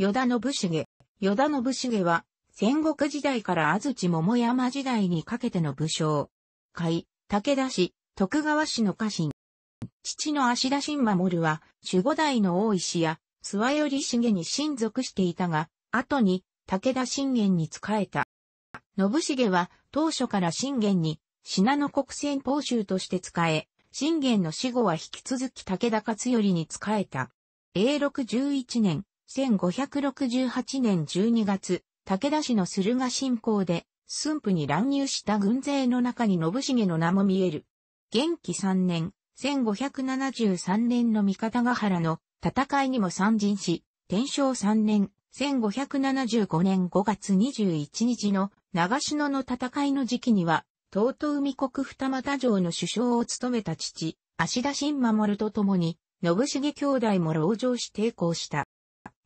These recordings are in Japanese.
与田信重。与田信重は、戦国時代から安土桃山時代にかけての武将。海、武田氏、徳川氏の家臣。父の足田新守は、守護代の大石や、諏訪頼重に親族していたが、後に、武田信玄に仕えた。信重は、当初から信玄に、信濃国戦報酬として仕え、信玄の死後は引き続き武田勝頼に仕えた。永禄11年、1568年12月、武田氏の駿河信仰で、駿府に乱入した軍勢の中に信繁の名も見える。元気3年、1573年の三方ヶ原の戦いにも参陣し、天正3年、1575年5月21日の長篠の戦いの時期には、東都海国二俣城の首相を務めた父、足田新守と共に、信繁兄弟も籠城し抵抗した。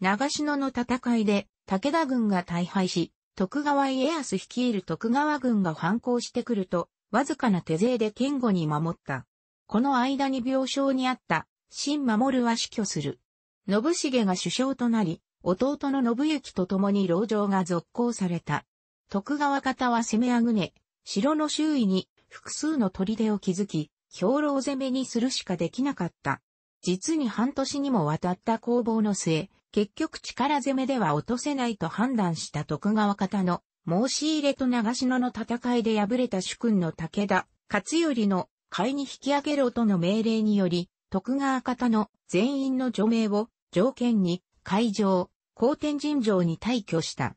長篠の戦いで武田軍が大敗し、徳川家康率いる徳川軍が反抗してくると、わずかな手勢で堅固に守った。この間に病床にあった、新守は死去する。信繁が首相となり、弟の信行と共に牢城が続行された。徳川方は攻めあぐね、城の周囲に複数の砦を築き、兵糧攻めにするしかできなかった。実に半年にもわたった攻防の末、結局力攻めでは落とせないと判断した徳川方の申し入れと長篠の戦いで敗れた主君の武田勝頼の会に引き上げろとの命令により、徳川方の全員の除名を条件に会場、後天神城に退去した。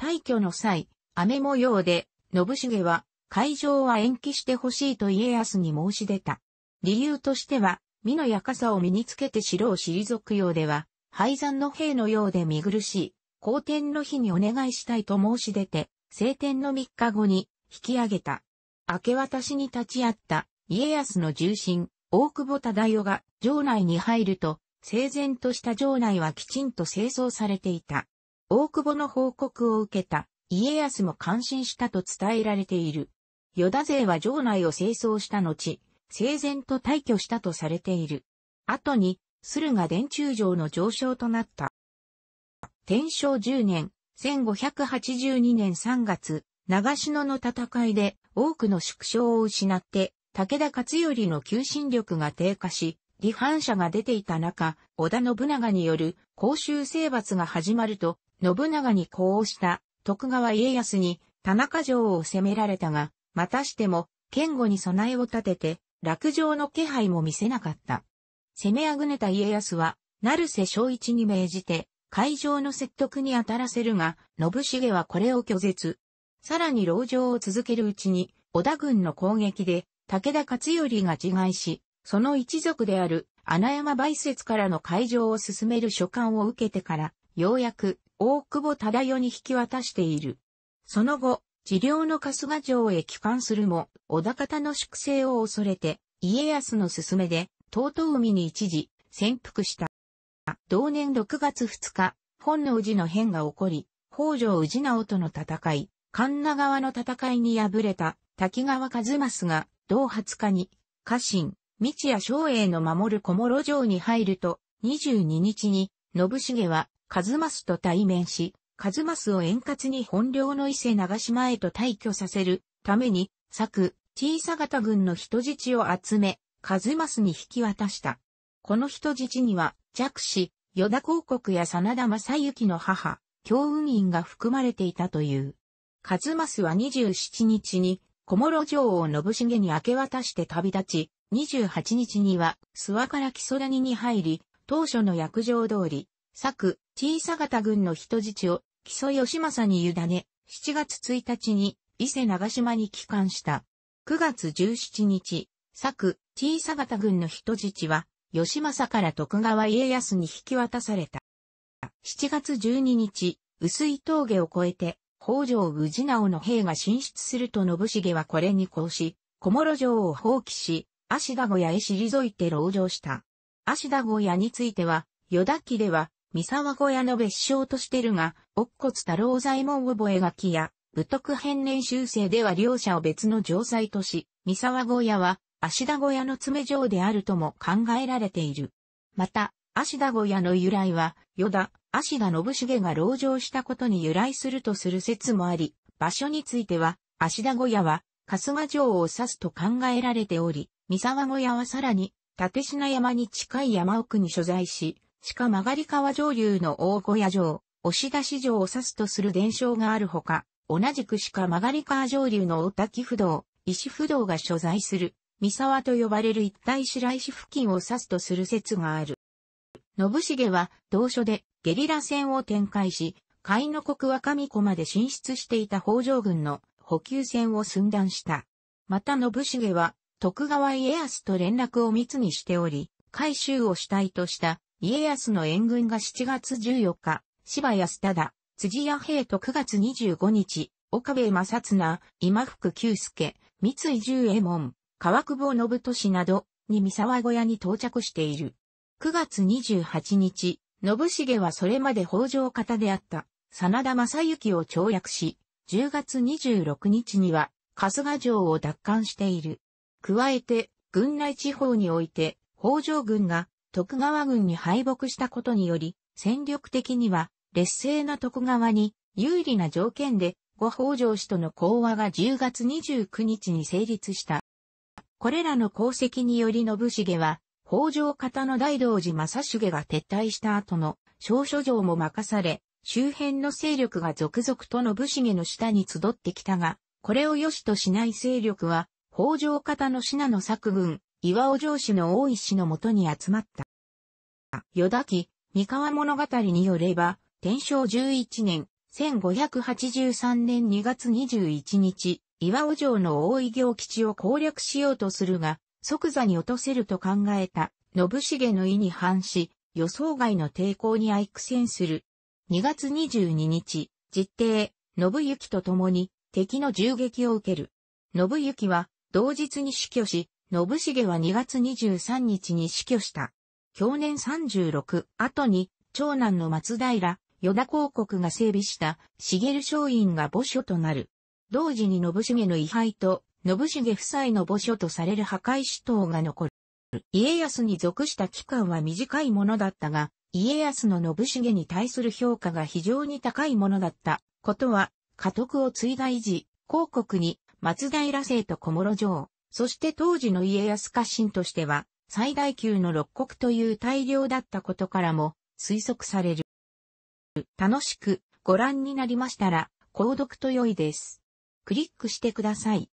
退去の際、雨模様で信繁は会場は延期してほしいと家康に申し出た。理由としては、美のやかさを身につけて城を退くようでは、廃山の兵のようで見苦しい、後天の日にお願いしたいと申し出て、晴天の3日後に引き上げた。明け渡しに立ち会った家康の重臣、大久保忠代が城内に入ると、整然とした城内はきちんと清掃されていた。大久保の報告を受けた家康も感心したと伝えられている。与田勢は城内を清掃した後、整然と退去したとされている。後に、駿河殿中城の上昇となった。天正10年、1582年3月、長篠の戦いで多くの縮小を失って、武田勝頼の求心力が低下し、離反者が出ていた中、織田信長による公衆征伐が始まると、信長に呼応した徳川家康に田中城を攻められたが、またしても、堅固に備えを立てて、落城の気配も見せなかった。攻めあぐねた家康は、成瀬正一に命じて、会場の説得に当たらせるが、信繁はこれを拒絶。さらに籠城を続けるうちに、織田軍の攻撃で、武田勝頼が自害し、その一族である、穴山梅雪からの会場を進める書簡を受けてから、ようやく、大久保忠世に引き渡している。その後、治療の春日城へ帰還するも、織田方の粛清を恐れて、家康の勧めで、東海に一時、潜伏した。同年6月2日、本能寺の変が起こり、北条氏直との戦い、神奈川の戦いに敗れた滝川和正が、同20日に、家臣、道谷昌栄の守る小諸城に入ると、22日に、信繁は、和正と対面し、和正を円滑に本領の伊勢長島へと退去させるために、作、小さ方軍の人質を集め、和正に引き渡した。この人質には、弱子、与田広告や真田正幸の母、京雲院が含まれていたという。和正は27日に、小諸城を信繁に明け渡して旅立ち、28日には、諏訪から木曽谷に入り、当初の約定通り、作、小さ方軍の人質を、木曽義政に委ね、7月1日に、伊勢長島に帰還した。9月17日、作、小さ方軍の人質は、吉政から徳川家康に引き渡された。7月12日、薄い峠を越えて、北条氏直の兵が進出すると信繁はこれに抗し、小諸城を放棄し、足田小屋へ退いて籠城した。足田小屋については、与田記では、三沢小屋の別称としてるが、乙骨太郎左門覚書や、武徳編年修正では両者を別の城塞とし、三沢小屋は、芦田小屋の詰城であるとも考えられている。また、芦田小屋の由来は、与田、芦田信繁が籠城したことに由来するとする説もあり、場所については、芦田小屋は、春日城を指すと考えられており、三沢小屋はさらに、立品山に近い山奥に所在し、鹿曲川上流の大小屋城、押出し城を指すとする伝承があるほか、同じく鹿曲川上流の大滝不動、石不動が所在する三沢と呼ばれる一帯白石付近を指すとする説がある。信繁は同所でゲリラ戦を展開し、海の国若見湖まで進出していた北条軍の補給戦を寸断した。また信繁は徳川家康と連絡を密にしており、改修を主体とした家康の援軍が7月14日、柴安忠、辻屋平と9月25日、岡部正綱、今福久助、三井十右衛門、川久保信俊などに三沢小屋に到着している。9月28日、信繁はそれまで北条方であった真田正幸を跳躍し、10月26日には春日城を奪還している。加えて、軍内地方において北条軍が徳川軍に敗北したことにより、戦力的には劣勢な徳川に有利な条件で、ご北条氏との講和が10月29日に成立した。これらの功績により信繁は、北条方の大道寺正重が撤退した後の小書城も任され、周辺の勢力が続々と信繁の下に集ってきたが、これを良しとしない勢力は、北条方の品の作軍、岩尾城主の大石のもとに集まった。与田記、三河物語によれば、天正11年、1583年2月21日、岩尾城の大井行吉を攻略しようとするが、即座に落とせると考えた、信繁の意に反し、予想外の抵抗に相苦戦する。2月22日、実定、信行と共に敵の銃撃を受ける。信行は同日に死去し、信繁は2月23日に死去した。去年36後に、長男の松平、与田広告が整備した、茂松院が墓所となる。同時に信繁の位牌と、信繁夫妻の墓所とされる破壊死等が残る。家康に属した期間は短いものだったが、家康の信繁に対する評価が非常に高いものだったことは、家督を継いだ維持、広告に松平姓と小諸城、そして当時の家康家臣としては、最大級の六国という大量だったことからも推測される。楽しくご覧になりましたら、購読と良いです。クリックしてください。